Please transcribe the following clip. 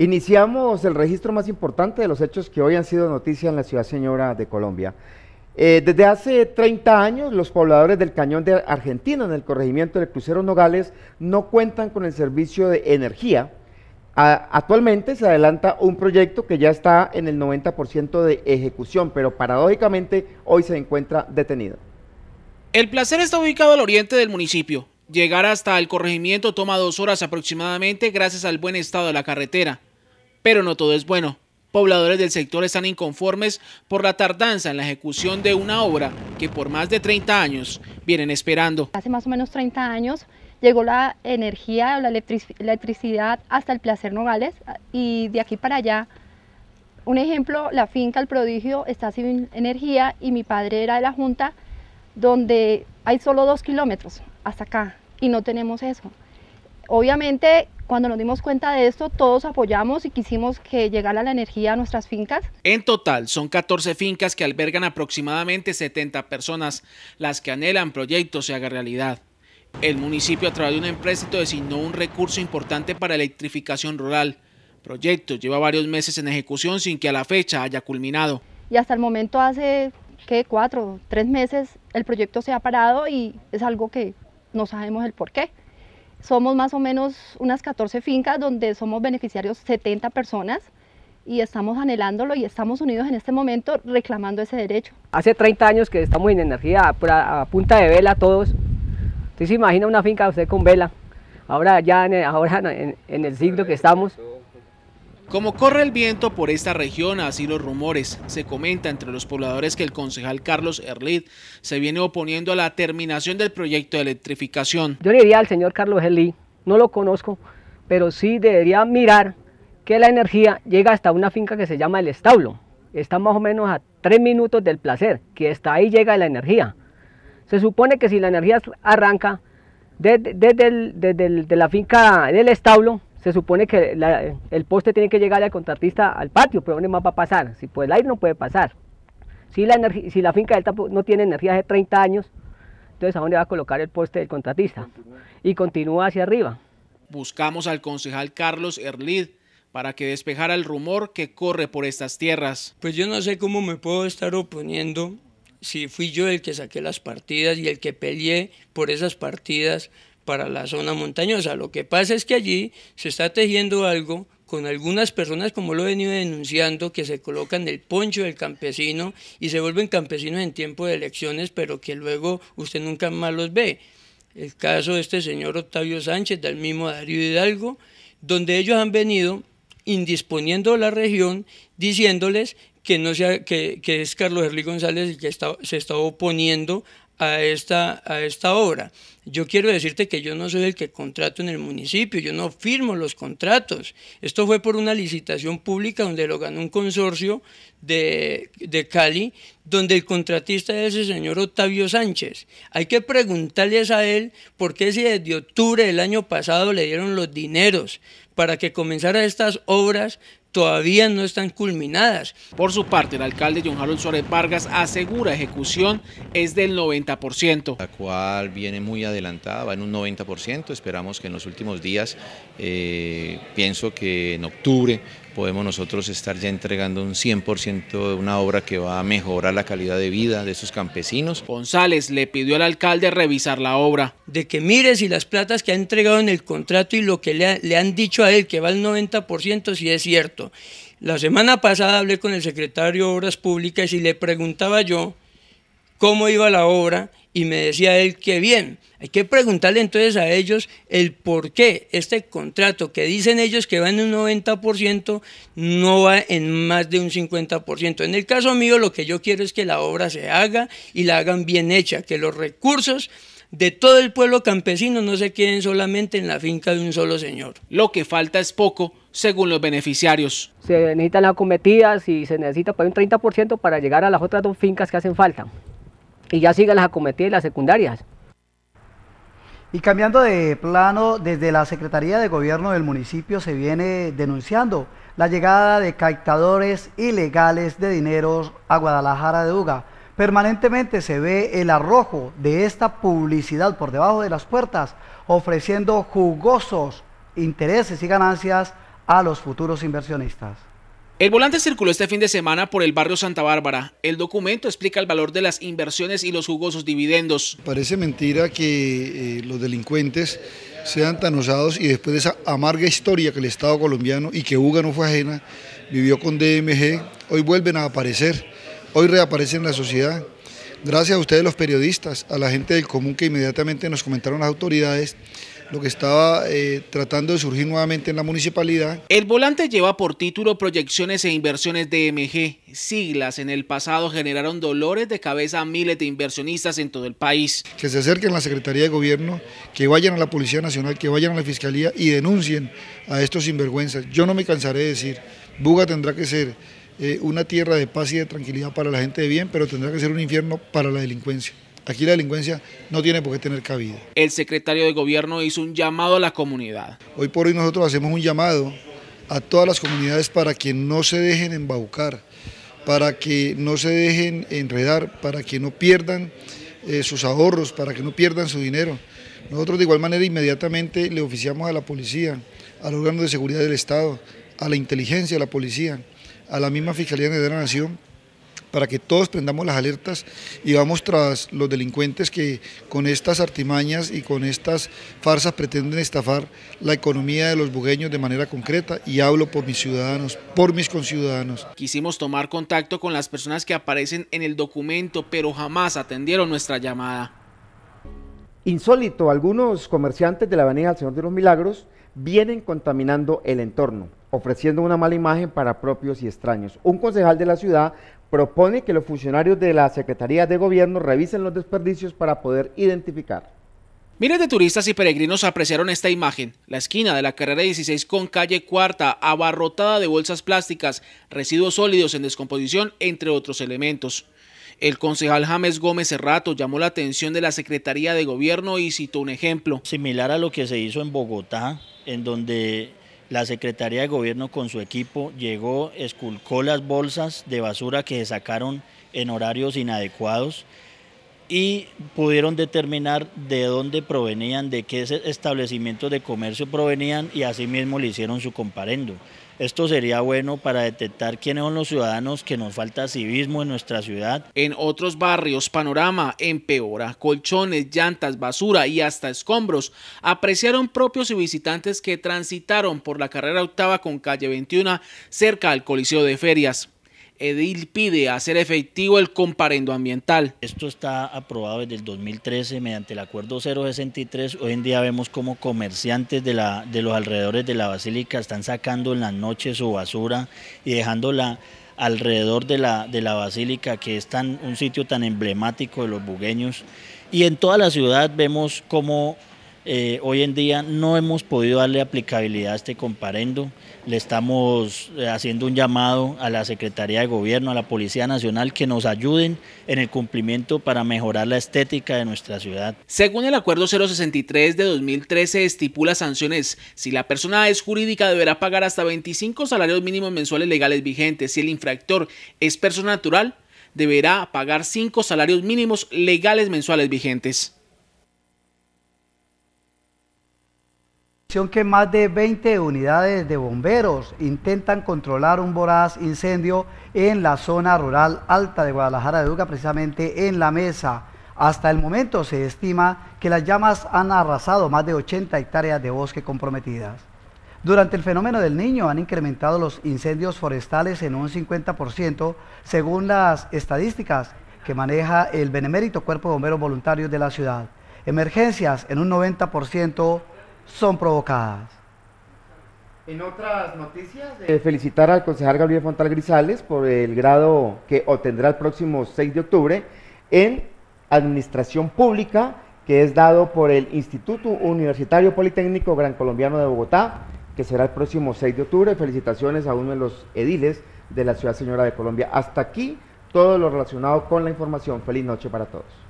Iniciamos el registro más importante de los hechos que hoy han sido noticia en la ciudad señora de Colombia. Eh, desde hace 30 años, los pobladores del Cañón de Argentina, en el corregimiento del Crucero Nogales, no cuentan con el servicio de energía. actualmente se adelanta un proyecto que ya está en el 90% de ejecución, pero paradójicamente hoy se encuentra detenido. El placer está ubicado al oriente del municipio. Llegar hasta el corregimiento toma dos horas aproximadamente gracias al buen estado de la carretera. Pero no todo es bueno. Pobladores del sector están inconformes por la tardanza en la ejecución de una obra que por más de 30 años vienen esperando. Hace más o menos 30 años llegó la energía o la electricidad hasta el Placer Nogales y de aquí para allá, un ejemplo, la finca El Prodigio está sin energía y mi padre era de la Junta donde hay solo dos kilómetros hasta acá y no tenemos eso. Obviamente, cuando nos dimos cuenta de esto, todos apoyamos y quisimos que llegara la energía a nuestras fincas. En total, son 14 fincas que albergan aproximadamente 70 personas, las que anhelan proyectos se haga realidad. El municipio, a través de un empréstito designó un recurso importante para electrificación rural. Proyecto lleva varios meses en ejecución sin que a la fecha haya culminado. Y hasta el momento hace, ¿qué? Cuatro, tres meses el proyecto se ha parado y es algo que no sabemos el porqué. Somos más o menos unas 14 fincas donde somos beneficiarios 70 personas y estamos anhelándolo y estamos unidos en este momento reclamando ese derecho. Hace 30 años que estamos en energía a, punta de vela todos. Usted se imagina una finca usted con vela. Ahora ya ahora en el siglo que estamos, como corre el viento por esta región, así los rumores, se comenta entre los pobladores que el concejal Carlos Erlid se viene oponiendo a la terminación del proyecto de electrificación. Yo le diría al señor Carlos Erlid, no lo conozco, pero sí debería mirar que la energía llega hasta una finca que se llama El Establo. Está más o menos a tres minutos del placer, que hasta ahí llega la energía. Se supone que si la energía arranca desde, de la finca del establo, se supone que el poste tiene que llegar al contratista al patio, pero ¿dónde más va a pasar? Si por pues, el aire no puede pasar. Si la, si la finca del tapo no tiene energía de 30 años, entonces ¿a dónde va a colocar el poste del contratista? Y continúa hacia arriba. Buscamos al concejal Carlos Erlid para que despejara el rumor que corre por estas tierras. Pues yo no sé cómo me puedo estar oponiendo si fui yo el que saqué las partidas y el que peleé por esas partidas para la zona montañosa. Lo que pasa es que allí se está tejiendo algo con algunas personas, como lo he venido denunciando, que se colocan el poncho del campesino y se vuelven campesinos en tiempo de elecciones, pero que luego usted nunca más los ve. El caso de este señor Octavio Sánchez, del mismo Darío Hidalgo, donde ellos han venido indisponiendo la región, diciéndoles que, no sea, que, es Carlos Herli González y que se está oponiendo a esta, a esta obra. Yo quiero decirte que yo no soy el que contrato en el municipio, yo no firmo los contratos. Esto fue por una licitación pública donde lo ganó un consorcio de, de Cali, donde el contratista es el señor Octavio Sánchez. Hay que preguntarles a él por qué si desde octubre del año pasado le dieron los dineros para que comenzara estas obras todavía no están culminadas. Por su parte, el alcalde John Harold Suárez Vargas asegura ejecución es del 90%. La cual viene muy adelantada, va en un 90%, esperamos que en los últimos días, eh, pienso que en octubre podemos nosotros estar ya entregando un 100% de una obra que va a mejorar la calidad de vida de esos campesinos. González le pidió al alcalde revisar la obra. De que mire si las platas que ha entregado en el contrato y lo que le, han dicho a él, que va al 90%, si es cierto. La semana pasada hablé con el secretario de Obras Públicas y le preguntaba yo cómo iba la obra y me decía él que bien, hay que preguntarle entonces a ellos el por qué este contrato que dicen ellos que va en un 90% no va en más de un 50%. En el caso mío lo que yo quiero es que la obra se haga y la hagan bien hecha, que los recursos de todo el pueblo campesino no se queden solamente en la finca de un solo señor. Lo que falta es poco, según los beneficiarios. Se necesitan acometidas y se necesita para un 30% para llegar a las otras dos fincas que hacen falta y ya sigan las acometidas y las secundarias. Y cambiando de plano, desde la Secretaría de Gobierno del municipio se viene denunciando la llegada de captadores ilegales de dineros a Guadalajara de Uga. Permanentemente se ve el arrojo de esta publicidad por debajo de las puertas, ofreciendo jugosos intereses y ganancias a los futuros inversionistas. El volante circuló este fin de semana por el barrio Santa Bárbara. El documento explica el valor de las inversiones y los jugosos dividendos. Parece mentira que eh, los delincuentes sean tan osados y después de esa amarga historia que el Estado colombiano y que UGA no fue ajena, vivió con DMG, hoy vuelven a aparecer, hoy reaparecen en la sociedad Gracias a ustedes los periodistas, a la gente del común que inmediatamente nos comentaron las autoridades, lo que estaba eh, tratando de surgir nuevamente en la municipalidad. El volante lleva por título Proyecciones e Inversiones de MG. Siglas en el pasado generaron dolores de cabeza a miles de inversionistas en todo el país. Que se acerquen a la Secretaría de Gobierno, que vayan a la Policía Nacional, que vayan a la Fiscalía y denuncien a estos sinvergüenzas. Yo no me cansaré de decir, Buga tendrá que ser eh, una tierra de paz y de tranquilidad para la gente de bien, pero tendrá que ser un infierno para la delincuencia. Aquí la delincuencia no tiene por qué tener cabida. El secretario de gobierno hizo un llamado a la comunidad. Hoy por hoy nosotros hacemos un llamado a todas las comunidades para que no se dejen embaucar, para que no se dejen enredar, para que no pierdan eh, sus ahorros, para que no pierdan su dinero. Nosotros de igual manera inmediatamente le oficiamos a la policía, al órgano de seguridad del Estado, a la inteligencia, a la policía a la misma Fiscalía de la Nación para que todos prendamos las alertas y vamos tras los delincuentes que con estas artimañas y con estas farsas pretenden estafar la economía de los bugueños de manera concreta y hablo por mis ciudadanos, por mis conciudadanos. Quisimos tomar contacto con las personas que aparecen en el documento, pero jamás atendieron nuestra llamada. Insólito, algunos comerciantes de la Avenida del Señor de los Milagros vienen contaminando el entorno ofreciendo una mala imagen para propios y extraños. Un concejal de la ciudad propone que los funcionarios de la Secretaría de Gobierno revisen los desperdicios para poder identificar. Miles de turistas y peregrinos apreciaron esta imagen. La esquina de la carrera 16 con calle cuarta, abarrotada de bolsas plásticas, residuos sólidos en descomposición, entre otros elementos. El concejal James Gómez Cerrato llamó la atención de la Secretaría de Gobierno y citó un ejemplo. Similar a lo que se hizo en Bogotá, en donde la Secretaría de Gobierno con su equipo llegó, esculcó las bolsas de basura que se sacaron en horarios inadecuados y pudieron determinar de dónde provenían, de qué establecimientos de comercio provenían y asimismo le hicieron su comparendo. Esto sería bueno para detectar quiénes son los ciudadanos que nos falta civismo en nuestra ciudad. En otros barrios, panorama empeora. Colchones, llantas, basura y hasta escombros apreciaron propios y visitantes que transitaron por la carrera octava con calle 21 cerca al Coliseo de Ferias. Edil pide hacer efectivo el comparendo ambiental. Esto está aprobado desde el 2013 mediante el acuerdo 063. Hoy en día vemos como comerciantes de, la, de los alrededores de la basílica están sacando en las noches su basura y dejándola alrededor de la, de la basílica, que es tan, un sitio tan emblemático de los bugueños. Y en toda la ciudad vemos como... Eh, hoy en día no hemos podido darle aplicabilidad a este comparendo. Le estamos eh, haciendo un llamado a la Secretaría de Gobierno, a la Policía Nacional, que nos ayuden en el cumplimiento para mejorar la estética de nuestra ciudad. Según el Acuerdo 063 de 2013 estipula sanciones. Si la persona es jurídica deberá pagar hasta 25 salarios mínimos mensuales legales vigentes. Si el infractor es persona natural, deberá pagar 5 salarios mínimos legales mensuales vigentes. que más de 20 unidades de bomberos intentan controlar un voraz incendio en la zona rural alta de Guadalajara de Duga, precisamente en la mesa. Hasta el momento se estima que las llamas han arrasado más de 80 hectáreas de bosque comprometidas. Durante el fenómeno del niño han incrementado los incendios forestales en un 50% según las estadísticas que maneja el benemérito Cuerpo de Bomberos Voluntarios de la ciudad. Emergencias en un 90%, son provocadas. En otras noticias, eh, felicitar al concejal Gabriel Fontal Grisales por el grado que obtendrá el próximo 6 de octubre en Administración Pública, que es dado por el Instituto Universitario Politécnico Gran Colombiano de Bogotá, que será el próximo 6 de octubre. Felicitaciones a uno de los ediles de la Ciudad Señora de Colombia. Hasta aquí todo lo relacionado con la información. Feliz noche para todos.